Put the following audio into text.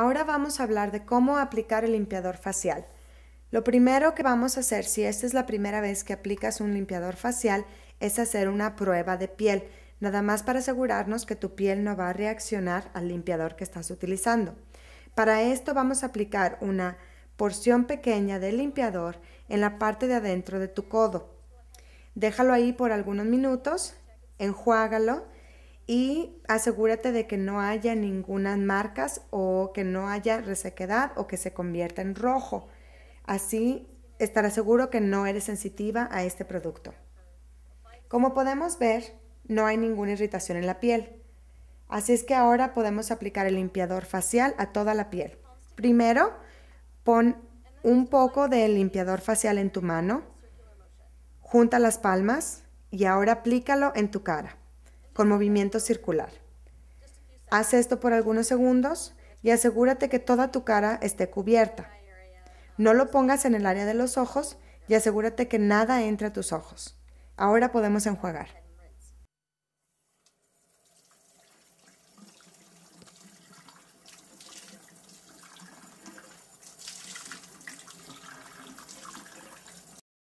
Ahora vamos a hablar de cómo aplicar el limpiador facial. Lo primero que vamos a hacer si esta es la primera vez que aplicas un limpiador facial es hacer una prueba de piel, nada más para asegurarnos que tu piel no va a reaccionar al limpiador que estás utilizando. Para esto vamos a aplicar una porción pequeña del limpiador en la parte de adentro de tu codo. Déjalo ahí por algunos minutos, enjuágalo y asegúrate de que no haya ninguna marcas o que no haya resequedad o que se convierta en rojo. Así estarás seguro que no eres sensitiva a este producto. Como podemos ver, no hay ninguna irritación en la piel. Así es que ahora podemos aplicar el limpiador facial a toda la piel. Primero, pon un poco del limpiador facial en tu mano, junta las palmas y ahora aplícalo en tu cara con movimiento circular. Haz esto por algunos segundos y asegúrate que toda tu cara esté cubierta. No lo pongas en el área de los ojos y asegúrate que nada entre a tus ojos. Ahora podemos enjuagar.